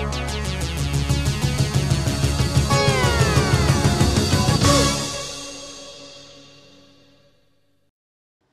Thank you.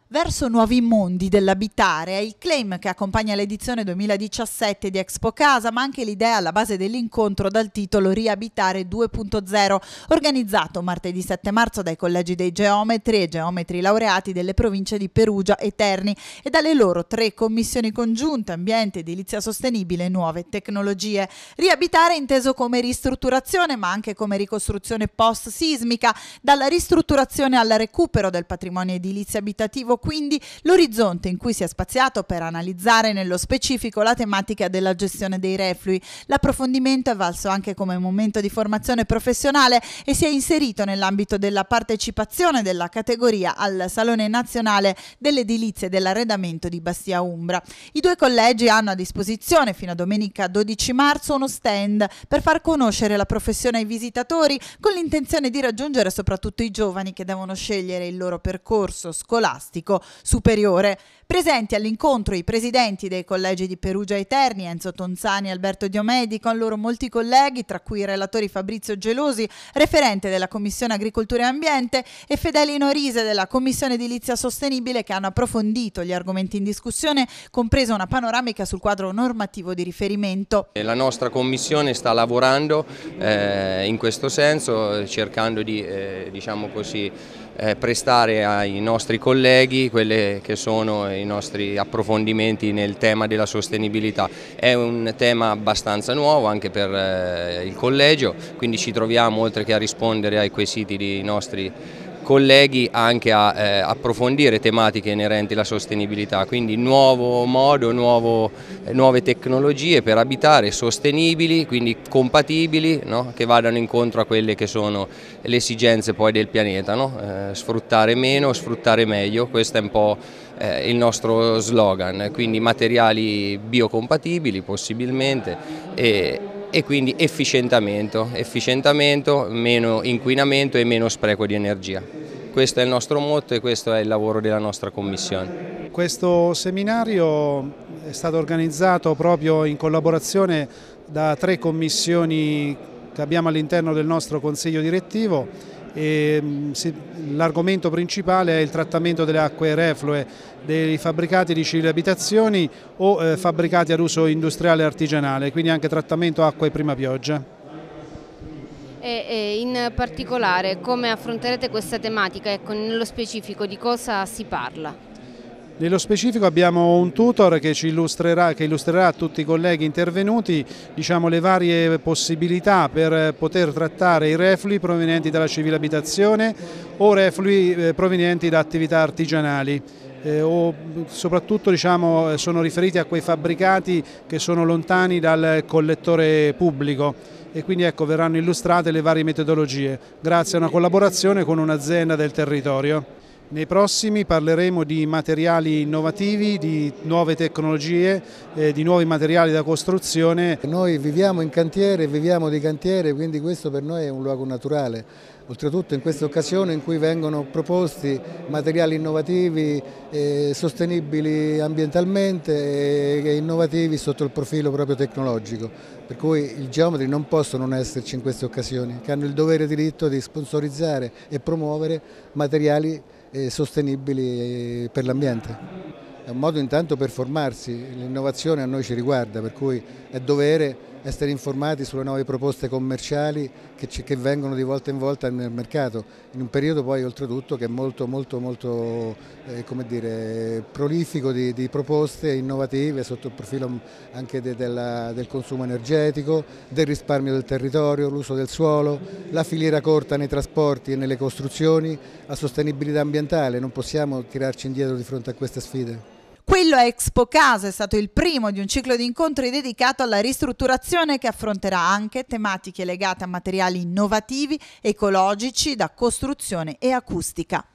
Verso nuovi mondi dell'abitare è il claim che accompagna l'edizione 2017 di Expo Casa, ma anche l'idea alla base dell'incontro dal titolo Riabitare 2.0, organizzato martedì 7 marzo dai collegi dei geometri e geometri laureati delle province di Perugia e Terni e dalle loro tre commissioni congiunte ambiente, edilizia sostenibile e nuove tecnologie. Riabitare è inteso come ristrutturazione, ma anche come ricostruzione post-sismica, dalla ristrutturazione al recupero del patrimonio edilizio abitativo nuovo quindi l'orizzonte in cui si è spaziato per analizzare nello specifico la tematica della gestione dei reflui. L'approfondimento è valso anche come momento di formazione professionale e si è inserito nell'ambito della partecipazione della categoria al Salone Nazionale dell'Edilizia e dell'Arredamento di Bastia Umbra. I due collegi hanno a disposizione fino a domenica 12 marzo uno stand per far conoscere la professione ai visitatori con l'intenzione di raggiungere soprattutto i giovani che devono scegliere il loro percorso scolastico Tecnico Superiore. Presenti all'incontro i presidenti dei collegi di Perugia Eterni, Enzo Tonzani e Alberto Diomedi, con loro molti colleghi, tra cui i relatori Fabrizio Gelosi, referente della Commissione Agricoltura e Ambiente, e Fedelino Rise della Commissione Edilizia Sostenibile, che hanno approfondito gli argomenti in discussione, compresa una panoramica sul quadro normativo di riferimento. Eh, la nostra Commissione sta lavorando eh, in questo senso, cercando di eh, diciamo così, eh, prestare ai nostri colleghi quelli che sono i nostri approfondimenti nel tema della sostenibilità. È un tema abbastanza nuovo anche per eh, il collegio, quindi ci troviamo oltre che a rispondere ai quesiti dei nostri colleghi anche a eh, approfondire tematiche inerenti alla sostenibilità, quindi nuovo modo, nuovo, eh, nuove tecnologie per abitare sostenibili, quindi compatibili, no? che vadano incontro a quelle che sono le esigenze poi del pianeta, no? eh, sfruttare meno, sfruttare meglio, questo è un po' eh, il nostro slogan, quindi materiali biocompatibili possibilmente e, e quindi efficientamento, efficientamento, meno inquinamento e meno spreco di energia. Questo è il nostro motto e questo è il lavoro della nostra commissione. Questo seminario è stato organizzato proprio in collaborazione da tre commissioni che abbiamo all'interno del nostro consiglio direttivo Mm, l'argomento principale è il trattamento delle acque reflue dei fabbricati di civili abitazioni o eh, fabbricati ad uso industriale e artigianale, quindi anche trattamento acqua e prima pioggia. E in particolare come affronterete questa tematica? Ecco, nello specifico di cosa si parla? Nello specifico abbiamo un tutor che ci illustrerà, che illustrerà a tutti i colleghi intervenuti diciamo, le varie possibilità per poter trattare i reflui provenienti dalla civile abitazione o reflui eh, provenienti da attività artigianali. Eh, o soprattutto diciamo, sono riferiti a quei fabbricati che sono lontani dal collettore pubblico e quindi ecco, verranno illustrate le varie metodologie grazie a una collaborazione con un'azienda del territorio. Nei prossimi parleremo di materiali innovativi, di nuove tecnologie, eh, di nuovi materiali da costruzione. Noi viviamo in cantiere, viviamo di cantiere, quindi questo per noi è un luogo naturale. Oltretutto in questa occasione in cui vengono proposti materiali innovativi, eh, sostenibili ambientalmente e innovativi sotto il profilo proprio tecnologico. Per cui i geometri non possono non esserci in queste occasioni, che hanno il dovere e diritto di sponsorizzare e promuovere materiali sostenibili per l'ambiente. È un modo intanto per formarsi, l'innovazione a noi ci riguarda, per cui è dovere essere informati sulle nuove proposte commerciali che, che, vengono di volta in volta nel mercato, in un periodo poi oltretutto che è molto, molto, molto eh, dire, prolifico di, di, proposte innovative sotto il profilo anche de, della, del consumo energetico, del risparmio del territorio, l'uso del suolo, la filiera corta nei trasporti e nelle costruzioni, la sostenibilità ambientale, non possiamo tirarci indietro di fronte a queste sfide. Quello a Expo Casa è stato il primo di un ciclo di incontri dedicato alla ristrutturazione che affronterà anche tematiche legate a materiali innovativi, ecologici, da costruzione e acustica.